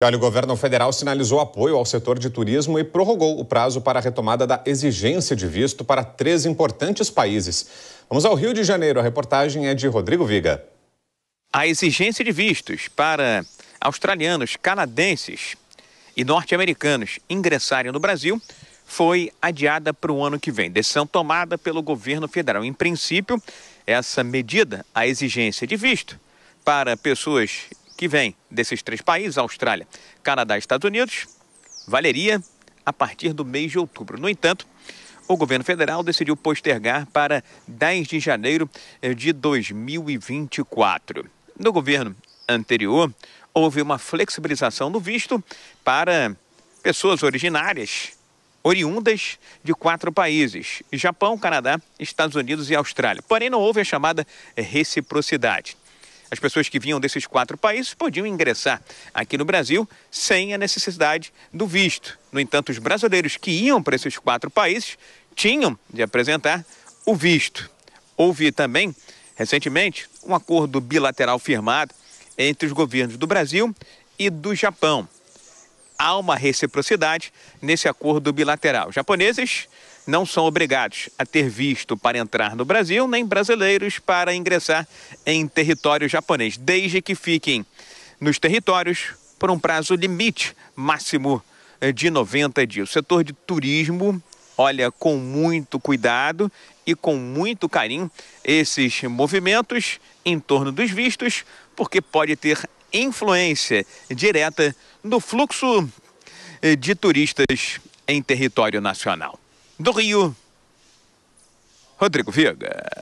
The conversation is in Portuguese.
Olha, o governo federal sinalizou apoio ao setor de turismo e prorrogou o prazo para a retomada da exigência de visto para três importantes países. Vamos ao Rio de Janeiro. A reportagem é de Rodrigo Viga. A exigência de vistos para australianos, canadenses e norte-americanos ingressarem no Brasil foi adiada para o ano que vem. Decisão tomada pelo governo federal. Em princípio, essa medida, a exigência de visto para pessoas que vem desses três países, Austrália, Canadá e Estados Unidos, valeria a partir do mês de outubro. No entanto, o governo federal decidiu postergar para 10 de janeiro eh, de 2024. No governo anterior, houve uma flexibilização do visto para pessoas originárias, oriundas de quatro países: Japão, Canadá, Estados Unidos e Austrália. Porém, não houve a chamada reciprocidade. As pessoas que vinham desses quatro países podiam ingressar aqui no Brasil sem a necessidade do visto. No entanto, os brasileiros que iam para esses quatro países tinham de apresentar o visto. Houve também, recentemente, um acordo bilateral firmado entre os governos do Brasil e do Japão há uma reciprocidade nesse acordo bilateral. Japoneses não são obrigados a ter visto para entrar no Brasil, nem brasileiros para ingressar em território japonês, desde que fiquem nos territórios por um prazo limite máximo eh, de 90 dias. O setor de turismo olha com muito cuidado e com muito carinho esses movimentos em torno dos vistos, porque pode ter influência direta no fluxo eh, de turistas em território nacional. Do Rio, Rodrigo Viga.